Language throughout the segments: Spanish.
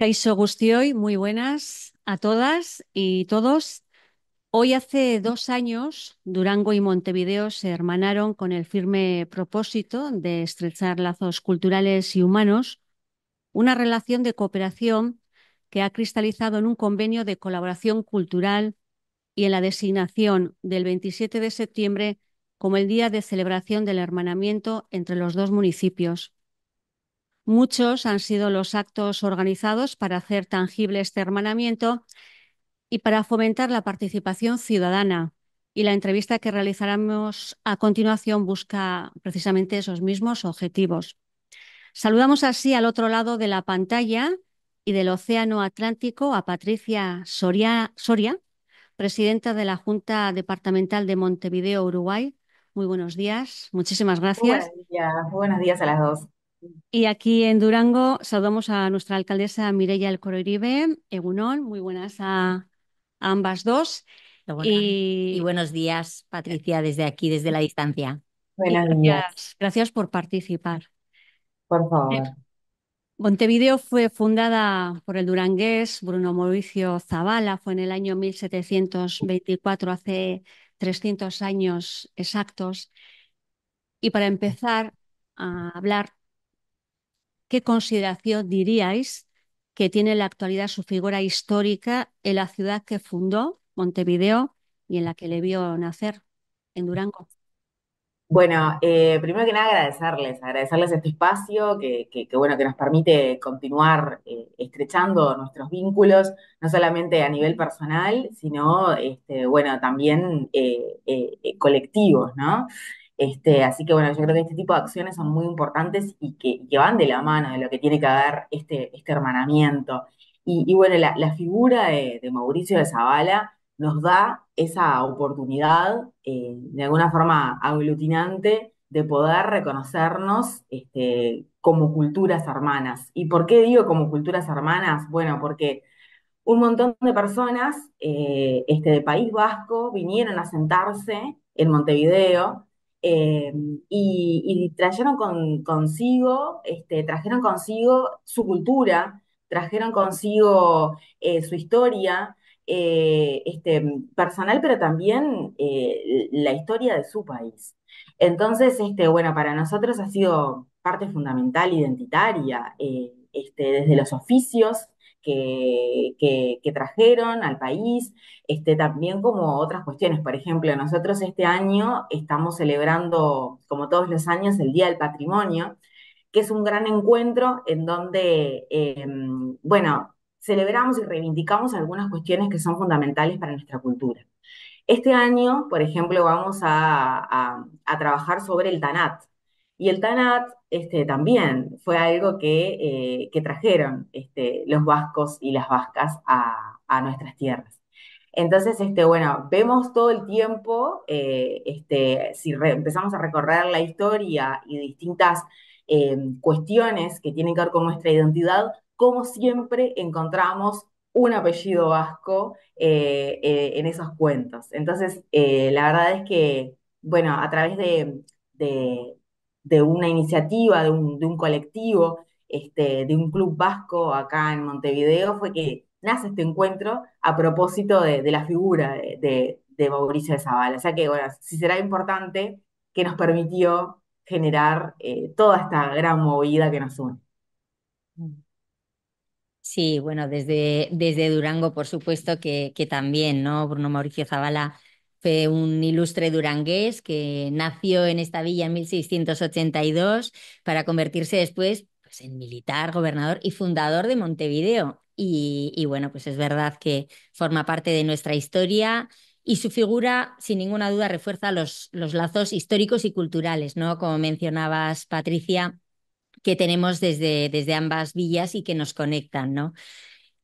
Caixo hoy, muy buenas a todas y todos. Hoy hace dos años, Durango y Montevideo se hermanaron con el firme propósito de estrechar lazos culturales y humanos, una relación de cooperación que ha cristalizado en un convenio de colaboración cultural y en la designación del 27 de septiembre como el día de celebración del hermanamiento entre los dos municipios. Muchos han sido los actos organizados para hacer tangible este hermanamiento y para fomentar la participación ciudadana. Y la entrevista que realizaremos a continuación busca precisamente esos mismos objetivos. Saludamos así al otro lado de la pantalla y del Océano Atlántico a Patricia Soria, Soria presidenta de la Junta Departamental de Montevideo, Uruguay. Muy buenos días, muchísimas gracias. buenos días a las dos. Y aquí en Durango saludamos a nuestra alcaldesa Mireia Iribe, Egunon, muy buenas a, ambas dos. Y... buenos días, Patricia, desde aquí, desde la distancia. Buenos días. gracias por participar. Por eh, favor. Montevideo fue fundada por el durangués Bruno Mauricio Zavala, fue en el año 1724, hace 300 años exactos. Y para empezar a hablar ¿Qué consideración diríais que tiene en la actualidad su figura histórica en la ciudad que fundó, Montevideo, y en la que le vio nacer, en Durango? Bueno, eh, primero que nada agradecerles, agradecerles este espacio que, bueno, que nos permite continuar eh, estrechando nuestros vínculos, no solamente a nivel personal, sino este, bueno, también eh, colectivos, ¿no? Este, así que bueno, yo creo que este tipo de acciones son muy importantes y que, van de la mano de lo que tiene que haber este, este hermanamiento. Y, bueno, la, figura de, Mauricio de Zavala nos da esa oportunidad, eh, de alguna forma aglutinante, de poder reconocernos este, como culturas hermanas. ¿Y por qué digo como culturas hermanas? Bueno, porque un montón de personas eh, este, de País Vasco vinieron a sentarse en Montevideo eh, y, trajeron consigo, este, trajeron consigo su cultura, trajeron consigo eh, su historia eh, este, personal, pero también la historia de su país. Entonces, este, bueno, para nosotros ha sido parte fundamental, identitaria, desde los oficios que, trajeron al país, este, también como otras cuestiones. Por ejemplo, nosotros este año estamos celebrando, como todos los años, el Día del Patrimonio, que es un gran encuentro en donde, em, bueno, celebramos y reivindicamos algunas cuestiones que son fundamentales para nuestra cultura. Este año, por ejemplo, vamos a, a trabajar sobre el TANAT. Y el TANAT este, también fue algo que, eh, trajeron este, los vascos y las vascas a, nuestras tierras. Entonces, este, bueno, vemos todo el tiempo, eh, este, si empezamos a recorrer la historia y distintas eh, cuestiones que tienen que ver con nuestra identidad, como siempre encontramos un apellido vasco en esos cuentos. Entonces, la verdad es que, bueno, a través de de una iniciativa, de un, colectivo, este, de un club vasco acá en Montevideo, fue que nace este encuentro a propósito de, la figura de, Mauricio de Zavala. O sea que, bueno, sí será importante que nos permitió generar eh, toda esta gran movida que nos une. Sí, bueno, desde, desde Durango, por supuesto que, que también, ¿no? Bruno Mauricio Zavala un ilustre durangués que nació en esta villa en 1682 para convertirse después pues, en militar, gobernador y fundador de Montevideo. Y, bueno, pues es verdad que forma parte de nuestra historia, y su figura, sin ninguna duda, refuerza los, los, lazos históricos y culturales, ¿no? Como mencionabas, Patricia, que tenemos desde, desde ambas villas y que nos conectan, ¿no?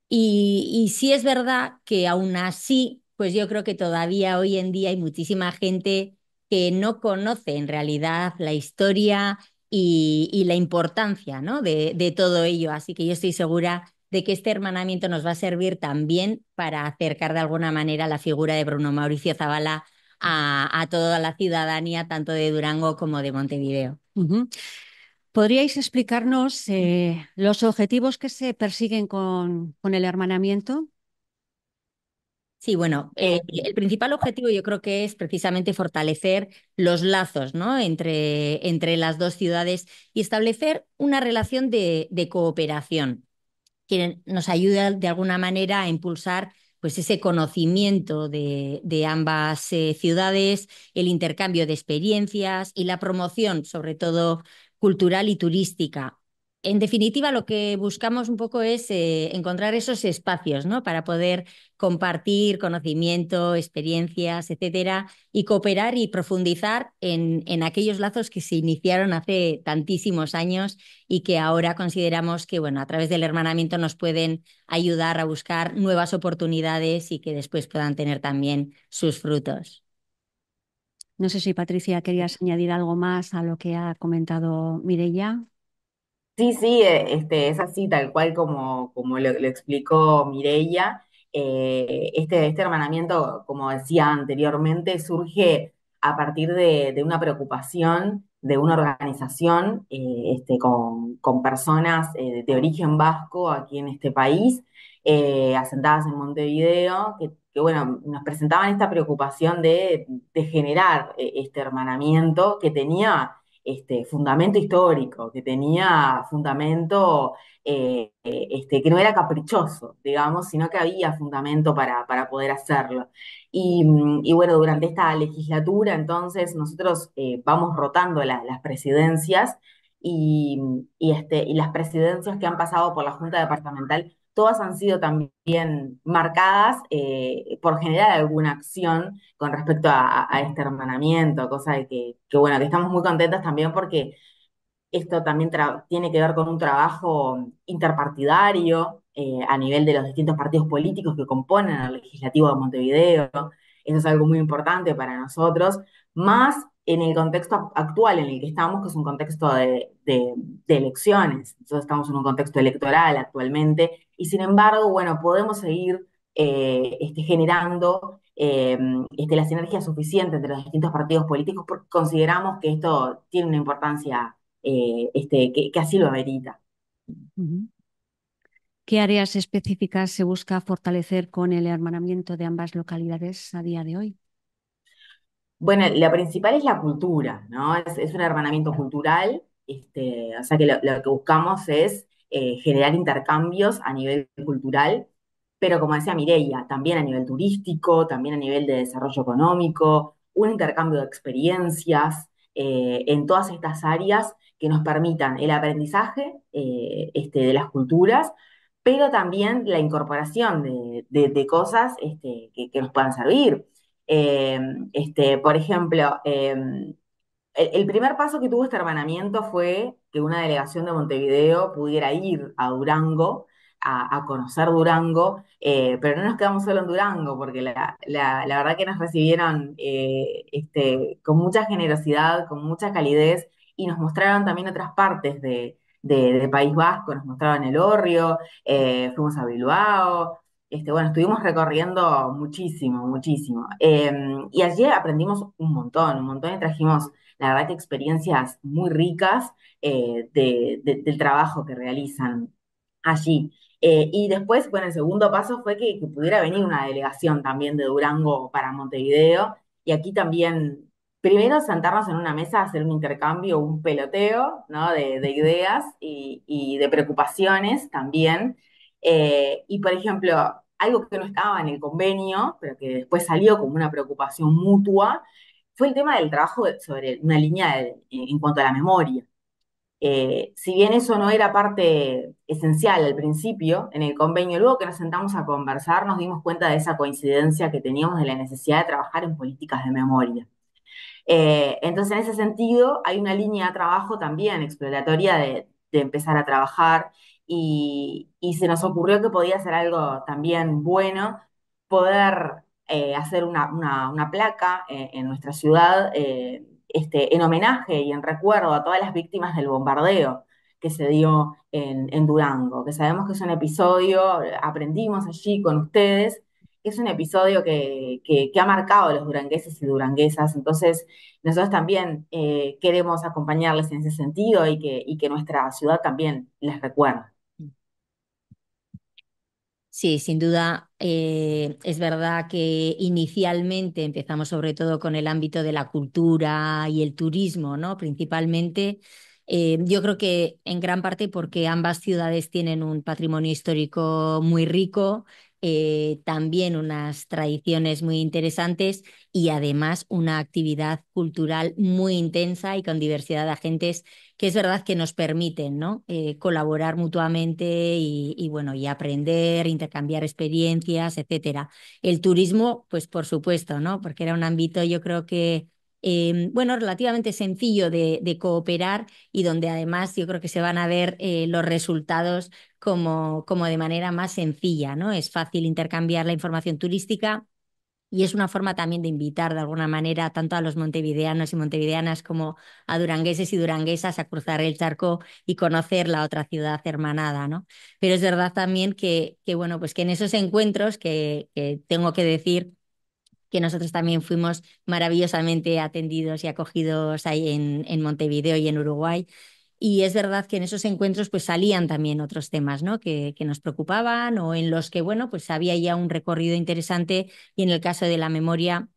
Y, y sí es verdad que aún así pues yo creo que todavía hoy en día hay muchísima gente que no conoce en realidad la historia y, la importancia de, todo ello. Así que yo estoy segura de que este hermanamiento nos va a servir también para acercar de alguna manera la figura de Bruno Mauricio Zavala a, toda la ciudadanía, tanto de Durango como de Montevideo. ¿Podríais explicarnos eh, los objetivos que se persiguen con el hermanamiento? Sí, bueno, eh, el principal objetivo yo creo que es precisamente fortalecer los lazos entre, las dos ciudades y establecer una relación de, cooperación que nos ayuda de alguna manera a impulsar pues ese conocimiento de, ambas eh, ciudades, el intercambio de experiencias y la promoción, sobre todo cultural y turística, en definitiva, lo que buscamos un poco es eh, encontrar esos espacios, ¿no? Para poder compartir conocimiento, experiencias, etcétera, y cooperar y profundizar en, aquellos lazos que se iniciaron hace tantísimos años y que ahora consideramos que, bueno, a través del hermanamiento nos pueden ayudar a buscar nuevas oportunidades y que después puedan tener también sus frutos. No sé si Patricia querías añadir algo más a lo que ha comentado Mireya. Sí, sí, eh, este, es así, tal cual como, como lo, explicó Mireia. Eh, este, este hermanamiento, como decía anteriormente, surge a partir de, una preocupación de una organización eh, este, con, personas de, origen vasco aquí en este país, asentadas en Montevideo, que, bueno, nos presentaban esta preocupación de, de generar este hermanamiento que tenía este, fundamento histórico, que tenía fundamento, eh, eh, este, que no era caprichoso, digamos, sino que había fundamento para, poder hacerlo. Mm, y, bueno, durante esta legislatura, entonces, nosotros eh, vamos rotando las presidencias este, y las presidencias que han pasado por la Junta Departamental todas han sido también marcadas eh, por generar alguna acción con respecto a, este hermanamiento, cosa de que, bueno, que estamos muy contentas también porque esto también tiene que ver con un trabajo interpartidario eh, a nivel de los distintos partidos políticos que componen el legislativo de Montevideo. Eso es algo muy importante para nosotros, más en el contexto actual en el que estamos, que es un contexto de, de, elecciones. Entonces estamos en un contexto electoral actualmente y sin embargo, bueno, podemos seguir eh, este, generando eh, este, la sinergia suficiente entre los distintos partidos políticos porque consideramos que esto tiene una importancia eh, este, que, que, así lo amerita. ¿Qué áreas específicas se busca fortalecer con el hermanamiento de ambas localidades a día de hoy? Bueno, la principal es la cultura, ¿no? Es, un hermanamiento cultural, este, o sea que lo que buscamos es eh, generar intercambios a nivel cultural, pero como decía Mireia, también a nivel turístico, también a nivel de desarrollo económico, un intercambio de experiencias eh, en todas estas áreas que nos permitan el aprendizaje eh, este, de las culturas, pero también la incorporación de, cosas este, que, nos puedan servir. Este, por ejemplo, el, primer paso que tuvo este hermanamiento fue que una delegación de Montevideo pudiera ir a Durango, a, conocer Durango, eh, pero no nos quedamos solo en Durango, porque la, verdad que nos recibieron eh, este, con mucha generosidad, con mucha calidez, y nos mostraron también otras partes de, País Vasco, nos mostraron el Orrio, eh, fuimos a Bilbao, este, bueno, estuvimos recorriendo muchísimo, muchísimo. Em, y allí aprendimos un montón, un montón y trajimos la verdad que experiencias muy ricas eh, del trabajo que realizan allí. Eh, y después, bueno, el segundo paso fue que, pudiera venir una delegación también de Durango para Montevideo. Y aquí también, primero sentarnos en una mesa, hacer un intercambio, un peloteo, ¿no? De, ideas y, de preocupaciones también. Eh, y, por ejemplo, algo que no estaba en el convenio, pero que después salió como una preocupación mutua, fue el tema del trabajo sobre una línea en cuanto a la memoria. Eh, si bien eso no era parte esencial al principio, en el convenio, luego que nos sentamos a conversar, nos dimos cuenta de esa coincidencia que teníamos de la necesidad de trabajar en políticas de memoria. Eh, entonces, en ese sentido, hay una línea de trabajo también exploratoria de, empezar a trabajar y, y, se nos ocurrió que podía ser algo también bueno poder eh, hacer una, placa eh, en nuestra ciudad eh, este, en homenaje y en recuerdo a todas las víctimas del bombardeo que se dio en, Durango, que sabemos que es un episodio, aprendimos allí con ustedes, es un episodio que, ha marcado a los durangueses y duranguesas, entonces nosotros también queremos acompañarles en ese sentido y que, y que nuestra ciudad también les recuerde. Sí, sin duda, eh, es verdad que inicialmente empezamos sobre todo con el ámbito de la cultura y el turismo, ¿no? Principalmente. Eh, yo creo que en gran parte porque ambas ciudades tienen un patrimonio histórico muy rico eh, también unas tradiciones muy interesantes y además una actividad cultural muy intensa y con diversidad de agentes que es verdad que nos permiten ¿no? Eh, colaborar mutuamente y, y, bueno, y aprender, intercambiar experiencias, etcétera. El turismo, pues por supuesto, ¿no? porque era un ámbito yo creo que Em, bueno, relativamente sencillo de, cooperar y donde además yo creo que se van a ver eh, los resultados como, como de manera más sencilla, ¿no? Es fácil intercambiar la información turística y es una forma también de invitar de alguna manera tanto a los montevideanos y montevideanas como a durangueses y duranguesas a cruzar el charco y conocer la otra ciudad hermanada, ¿no? Pero es verdad también que, que bueno, pues que en esos encuentros que tengo que decir que nosotros también fuimos maravillosamente atendidos y acogidos ahí en, Montevideo y en Uruguay. Y es verdad que en esos encuentros pues salían también otros temas ¿no? que, nos preocupaban o en los que, bueno, pues había ya un recorrido interesante y en el caso de la memoria,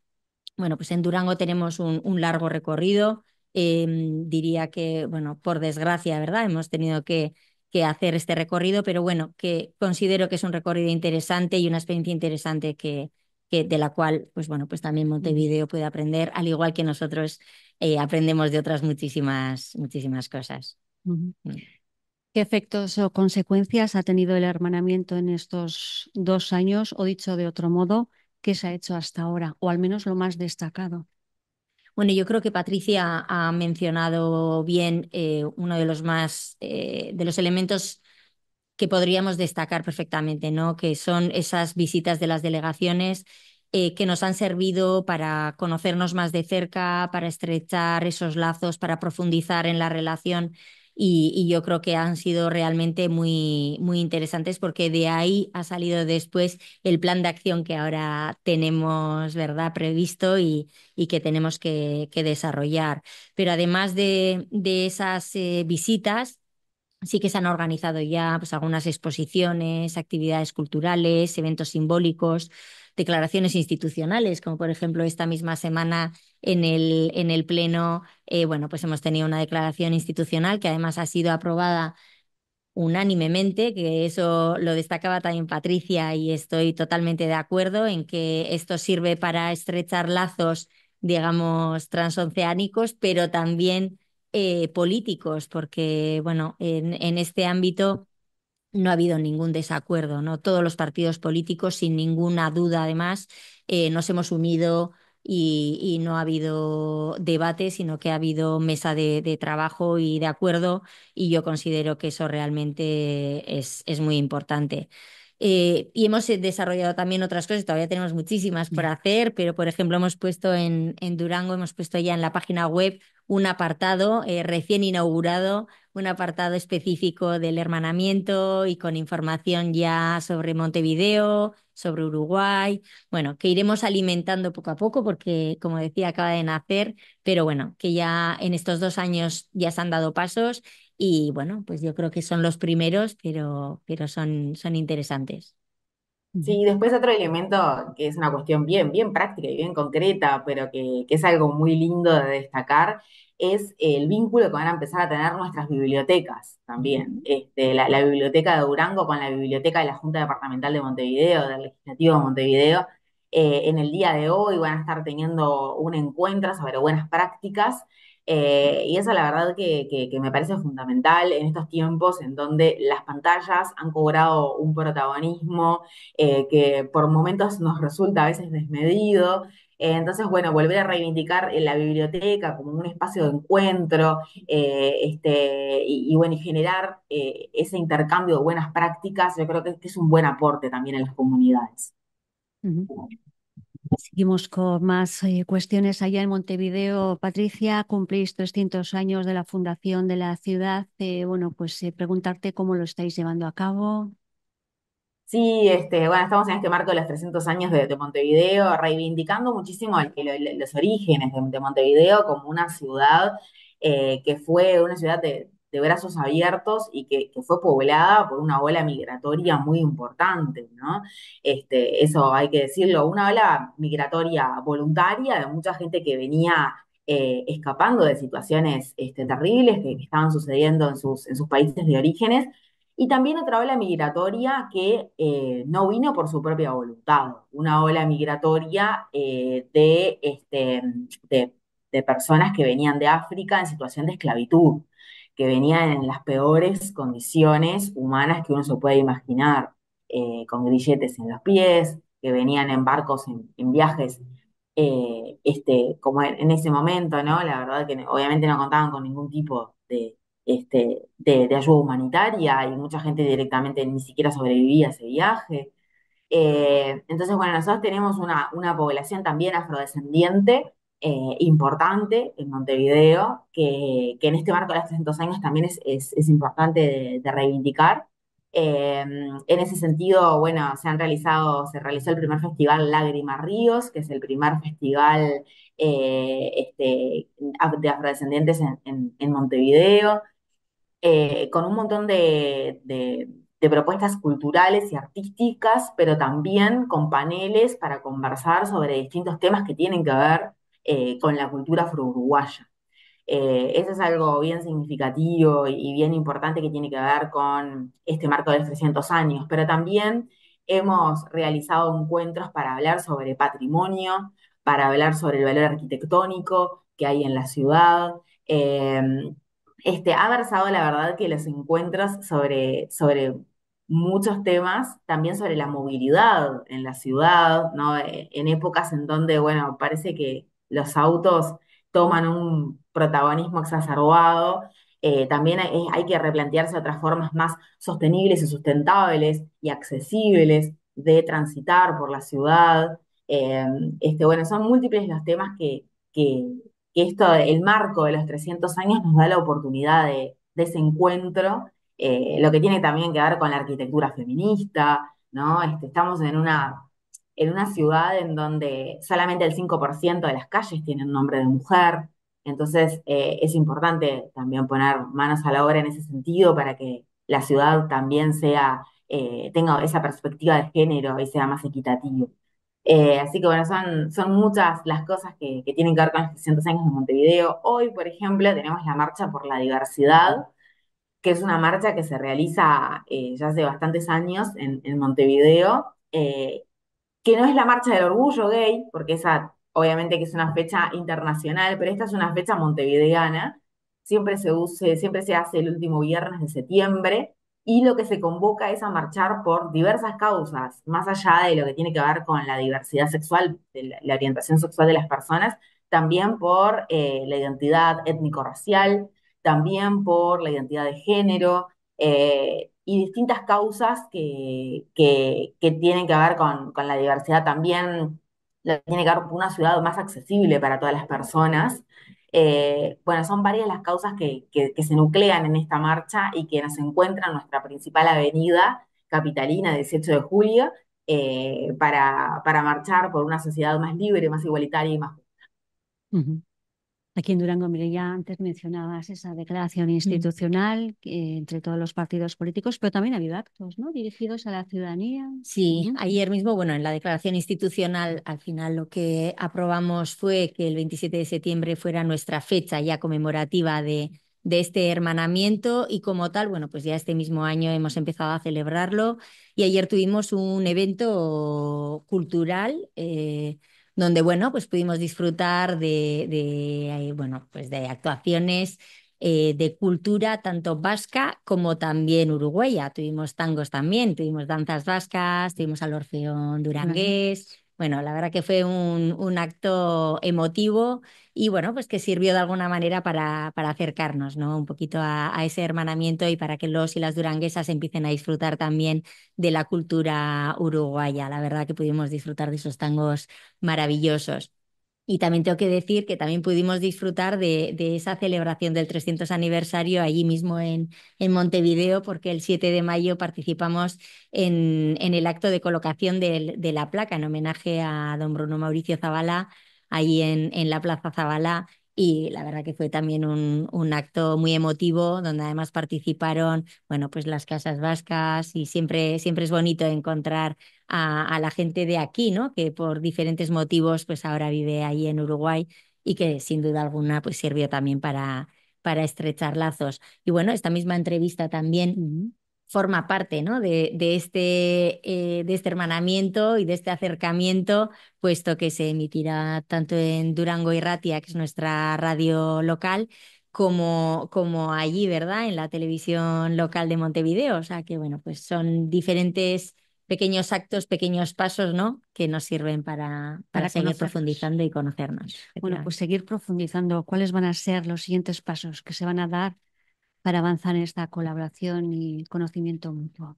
bueno, pues en Durango tenemos un, largo recorrido. Em, diría que, bueno, por desgracia, ¿verdad? Hemos tenido que, que hacer este recorrido, pero bueno, que considero que es un recorrido interesante y una experiencia interesante que, que, de la cual, pues bueno, pues también Montevideo puede aprender, al igual que nosotros eh, aprendemos de otras muchísimas, muchísimas cosas. Mm. ¿Qué efectos o consecuencias ha tenido el hermanamiento en estos dos años? O dicho de otro modo, ¿qué se ha hecho hasta ahora? O al menos lo más destacado. Bueno, yo creo que Patricia ha mencionado bien eh, uno de los más eh, de los elementos que podríamos destacar perfectamente, ¿no? Que son esas visitas de las delegaciones eh, que nos han servido para conocernos más de cerca, para estrechar esos lazos, para profundizar en la relación. Y, yo creo que han sido realmente muy, muy interesantes porque de ahí ha salido después el plan de acción que ahora tenemos, ¿verdad?, previsto y, y que tenemos que, desarrollar. Pero además de, esas eh, visitas, sí que se han organizado ya pues, algunas exposiciones, actividades culturales, eventos simbólicos, declaraciones institucionales, como por ejemplo esta misma semana en el, en el Pleno, eh, bueno, pues hemos tenido una declaración institucional que además ha sido aprobada unánimemente, que eso lo destacaba también Patricia y estoy totalmente de acuerdo en que esto sirve para estrechar lazos, digamos, transoceánicos, pero también eh, políticos, porque bueno, en, en este ámbito no ha habido ningún desacuerdo, ¿no? Todos los partidos políticos, sin ninguna duda, además, eh, nos hemos unido y, no ha habido debate, sino que ha habido mesa de, de trabajo y de acuerdo, y yo considero que eso realmente es, es muy importante. Eh, y hemos eh, desarrollado también otras cosas, todavía tenemos muchísimas por mm. hacer, pero por ejemplo hemos puesto en, en Durango, hemos puesto ya en la página web un apartado eh, recién inaugurado un apartado específico del hermanamiento y con información ya sobre Montevideo, sobre Uruguay, bueno, que iremos alimentando poco a poco porque, como decía, acaba de nacer, pero bueno, que ya en estos dos años ya se han dado pasos y bueno, pues yo creo que son los primeros, pero, pero son, son interesantes. Sí, después otro elemento que es una cuestión bien, bien práctica y bien concreta, pero que, es algo muy lindo de destacar, es el vínculo que van a empezar a tener nuestras bibliotecas también. Este, la, biblioteca de Durango con la biblioteca de la Junta Departamental de Montevideo, del Legislativo de Montevideo, eh, en el día de hoy van a estar teniendo un encuentro sobre buenas prácticas eh, y eso la verdad que, me parece fundamental en estos tiempos en donde las pantallas han cobrado un protagonismo eh, que por momentos nos resulta a veces desmedido. Eh, entonces, bueno, volver a reivindicar la biblioteca como un espacio de encuentro este, y, bueno, y generar ese intercambio de buenas prácticas, yo creo que, es un buen aporte también en las comunidades. Seguimos con más eh, cuestiones allá en Montevideo. Patricia, cumplís 300 años de la fundación de la ciudad. Eh, bueno, pues eh, preguntarte cómo lo estáis llevando a cabo. Sí, este, bueno, estamos en este marco de los 300 años de, Montevideo, reivindicando muchísimo los orígenes de, Montevideo como una ciudad que fue una ciudad de, de brazos abiertos y que, fue poblada por una ola migratoria muy importante, ¿no? Este, eso hay que decirlo, una ola migratoria voluntaria de mucha gente que venía eh, escapando de situaciones este, terribles que, estaban sucediendo en sus, en sus países de orígenes, y también otra ola migratoria que eh, no vino por su propia voluntad, una ola migratoria eh, de, este, de personas que venían de África en situación de esclavitud que venían en las peores condiciones humanas que uno se puede imaginar, eh, con grilletes en los pies, que venían en barcos, en, viajes, eh, este, como en, ese momento, ¿no? La verdad que obviamente no contaban con ningún tipo de, este, ayuda humanitaria y mucha gente directamente ni siquiera sobrevivía a ese viaje. Eh, entonces, bueno, nosotros tenemos una, una población también afrodescendiente eh, importante en Montevideo, que, que, en este marco de los 300 años también es, es, importante de, reivindicar. Eh, en ese sentido, bueno, se han realizado, se realizó el primer festival Lágrimas Ríos, que es el primer festival eh, este, de afrodescendientes en, en, Montevideo, con un montón de, de de propuestas culturales y artísticas, pero también con paneles para conversar sobre distintos temas que tienen que ver eh, con la cultura afro-uruguaya. Eh, eso es algo bien significativo y, bien importante que tiene que ver con este marco de los 300 años, pero también hemos realizado encuentros para hablar sobre patrimonio, para hablar sobre el valor arquitectónico que hay en la ciudad. Em, este, ha versado la verdad que los encuentros sobre, sobre muchos temas, también sobre la movilidad en la ciudad, eh, en épocas en donde, bueno, parece que, los autos toman un protagonismo exacerbado. Eh, también hay, que replantearse otras formas más sostenibles y sustentables y accesibles de transitar por la ciudad. Em, este, bueno, son múltiples los temas que, esto, el marco de los 300 años nos da la oportunidad de, ese encuentro, eh, lo que tiene también que ver con la arquitectura feminista, ¿no? Este, estamos en una en una ciudad en donde solamente el 5% de las calles tienen nombre de mujer. Entonces eh, es importante también poner manos a la obra en ese sentido para que la ciudad también sea, eh, tenga esa perspectiva de género y sea más equitativa. Eh, así que bueno, son, son muchas las cosas que, tienen que ver con los 600 años de Montevideo. Hoy, por ejemplo, tenemos la Marcha por la Diversidad, que es una marcha que se realiza ya hace bastantes años en, en Montevideo que no es la marcha del orgullo gay, porque esa obviamente que es una fecha internacional, pero esta es una fecha montevideana, siempre se, use, siempre se hace el último viernes de septiembre, y lo que se convoca es a marchar por diversas causas, más allá de lo que tiene que ver con la diversidad sexual, la, orientación sexual de las personas, también por eh, la identidad étnico-racial, también por la identidad de género, eh, y distintas causas que, tienen que ver con, la diversidad también, tiene que ver con una ciudad más accesible para todas las personas. Eh, bueno, son varias las causas que, se nuclean en esta marcha y que nos encuentran nuestra principal avenida capitalina, 18 de julio, eh, para, marchar por una sociedad más libre, más igualitaria y más justa. Aquí en Durango, mire, ya antes mencionabas esa declaración mm. institucional eh, entre todos los partidos políticos, pero también ha habido actos, ¿no? Dirigidos a la ciudadanía. Sí, ayer mismo, bueno, en la declaración institucional, al final lo que aprobamos fue que el 27 de septiembre fuera nuestra fecha ya conmemorativa de, de este hermanamiento y como tal, bueno, pues ya este mismo año hemos empezado a celebrarlo y ayer tuvimos un evento cultural. Eh, donde, bueno, pues pudimos disfrutar de, eh, bueno, pues de actuaciones eh, de cultura tanto vasca como también uruguaya. Tuvimos tangos también, tuvimos danzas vascas, tuvimos al Orfeón Durangués bueno, la verdad que fue un, acto emotivo y bueno, pues que sirvió de alguna manera para, acercarnos, ¿no? Un poquito a, ese hermanamiento y para que los y las duranguesas empiecen a disfrutar también de la cultura uruguaya. La verdad que pudimos disfrutar de esos tangos maravillosos. Y también tengo que decir que también pudimos disfrutar de, esa celebración del 300 aniversario allí mismo en, Montevideo, porque el 7 de mayo participamos en, el acto de colocación de, la placa en homenaje a don Bruno Mauricio Zavala, allí en, en la Plaza Zavala, y la verdad que fue también un, un, acto muy emotivo donde además participaron, bueno, pues las casas vascas y siempre, siempre es bonito encontrar a, la gente de aquí, ¿no? Que por diferentes motivos pues ahora vive ahí en Uruguay y que sin duda alguna pues sirvió también para, para estrechar lazos. Y bueno, esta misma entrevista también forma parte ¿no? de, este, eh, de este hermanamiento y de este acercamiento, puesto que se emitirá tanto en Durango y Ratia, que es nuestra radio local, como, como allí, ¿verdad? En la televisión local de Montevideo. O sea que, bueno, pues son diferentes pequeños actos, pequeños pasos, ¿no? Que nos sirven para, para seguir profundizando y conocernos. Bueno, pues seguir profundizando. ¿Cuáles van a ser los siguientes pasos que se van a dar para avanzar en esta colaboración y conocimiento mutuo?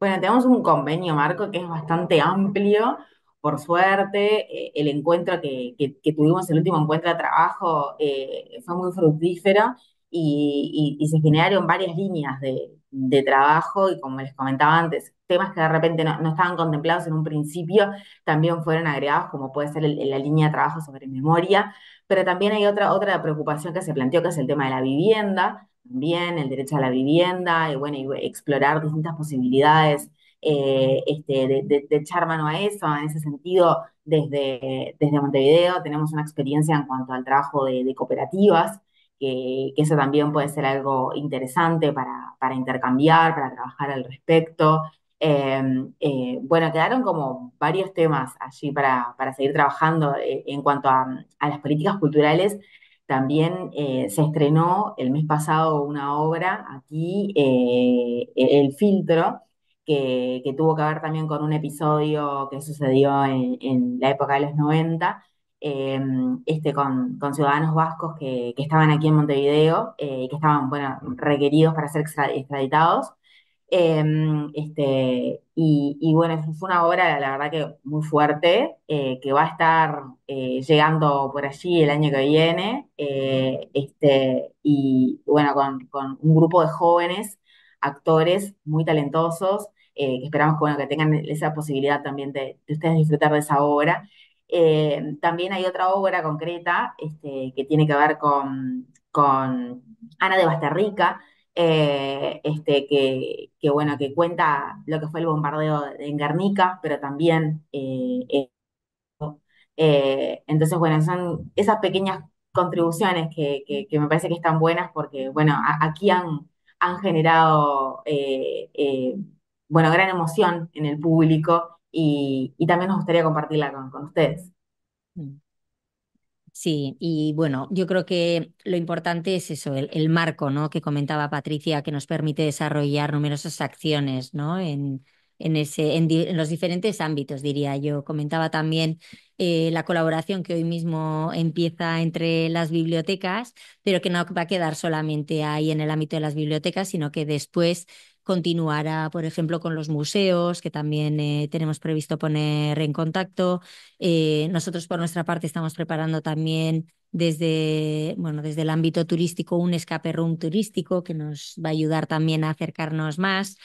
Bueno, tenemos un convenio, Marco, que es bastante amplio. Por suerte, eh, el encuentro que, tuvimos, el último encuentro de trabajo, eh, fue muy fructífero y, se generaron varias líneas de, trabajo y, como les comentaba antes, temas que de repente no, estaban contemplados en un principio también fueron agregados, como puede ser la línea de trabajo sobre memoria, pero también hay otra, otra preocupación que se planteó, que es el tema de la vivienda también, el derecho a la vivienda, y bueno, explorar distintas posibilidades eh, este, de, echar mano a eso. En ese sentido, desde, desde Montevideo tenemos una experiencia en cuanto al trabajo de, cooperativas, que, eso también puede ser algo interesante para, intercambiar, para trabajar al respecto. Em, eh, bueno, quedaron como varios temas allí para, seguir trabajando eh, en cuanto a las políticas culturales también eh, se estrenó el mes pasado una obra aquí, eh, El Filtro, que, tuvo que ver también con un episodio que sucedió en, la época de los 90, eh, este, con, ciudadanos vascos que, estaban aquí en Montevideo y que estaban bueno, requeridos para ser extraditados. Em, este, y, bueno, fue una obra, la verdad que muy fuerte, eh, que va a estar eh, llegando por allí el año que viene, eh, este, y bueno, con, con, un grupo de jóvenes actores muy talentosos, que esperamos que, tengan esa posibilidad también de, ustedes disfrutar de esa obra. Em, también hay otra obra concreta este, que tiene que ver con, con Ana de Bastarrica, eh, este, que, bueno, que cuenta lo que fue el bombardeo en Guernica, pero también... Eh, eh, entonces, bueno, son esas pequeñas contribuciones que, me parece que están buenas porque, bueno, aquí han, han generado, bueno, gran emoción en el público y, también nos gustaría compartirla con, ustedes. Mm. Sí, y bueno, yo creo que lo importante es eso, el, marco, ¿no? Que comentaba Patricia, que nos permite desarrollar numerosas acciones, ¿no? En, en, ese, los diferentes ámbitos, diría yo. Comentaba también eh, la colaboración que hoy mismo empieza entre las bibliotecas, pero que no va a quedar solamente ahí en el ámbito de las bibliotecas, sino que después continuará, por ejemplo, con los museos, que también eh, tenemos previsto poner en contacto. Eh, nosotros, por nuestra parte, estamos preparando también desde, bueno, desde el ámbito turístico un escape room turístico que nos va a ayudar también a acercarnos más.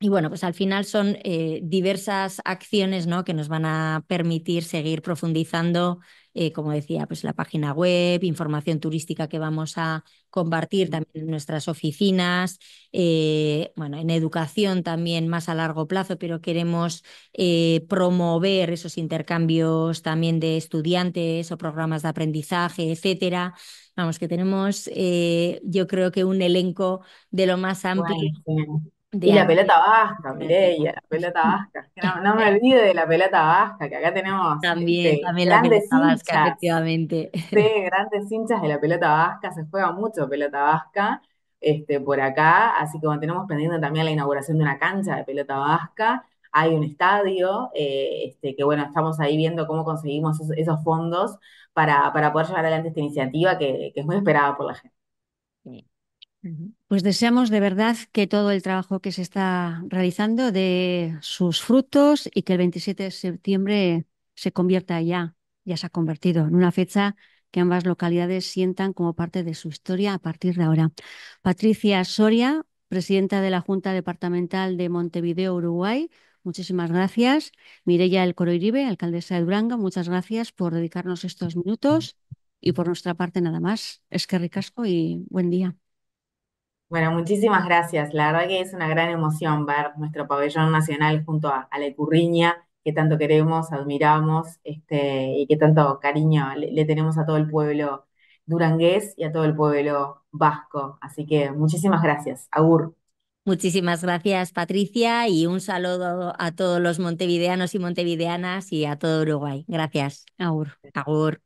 Y bueno, pues al final son eh, diversas acciones ¿no? que nos van a permitir seguir profundizando eh, como decía, pues la página web, información turística que vamos a compartir también en nuestras oficinas, eh, bueno, en educación también más a largo plazo, pero queremos eh, promover esos intercambios también de estudiantes o programas de aprendizaje, etcétera. Vamos, que tenemos, yo creo que un elenco de lo más amplio y la pelota vasca, Mireia, la pelota vasca. No, me olvide de la pelota vasca, que acá tenemos también, este, grandes vasca, hinchas. efectivamente. Sí, grandes hinchas de la pelota vasca, se juega mucho pelota vasca este, por acá, así que tenemos pendiente también la inauguración de una cancha de pelota vasca, hay un estadio, eh, este, que bueno, estamos ahí viendo cómo conseguimos esos, fondos para, poder llevar adelante esta iniciativa que, es muy esperada por la gente. Pues deseamos de verdad que todo el trabajo que se está realizando dé sus frutos y que el 27 de septiembre se convierta ya, ya se ha convertido en una fecha que ambas localidades sientan como parte de su historia a partir de ahora. Patricia Soria, presidenta de la Junta Departamental de Montevideo, Uruguay, muchísimas gracias. Mireya El Coroiribe, alcaldesa de Durango, muchas gracias por dedicarnos estos minutos. Y por nuestra parte, nada más. Es que ricasco y buen día. Bueno, muchísimas gracias. La verdad que es una gran emoción ver nuestro pabellón nacional junto a, la Ecurriña, que tanto queremos, admiramos este, y que tanto cariño le, le, tenemos a todo el pueblo durangués y a todo el pueblo vasco. Así que muchísimas gracias. Agur. Muchísimas gracias, Patricia, y un saludo a todos los montevideanos y montevideanas y a todo Uruguay. Gracias. Agur. Agur.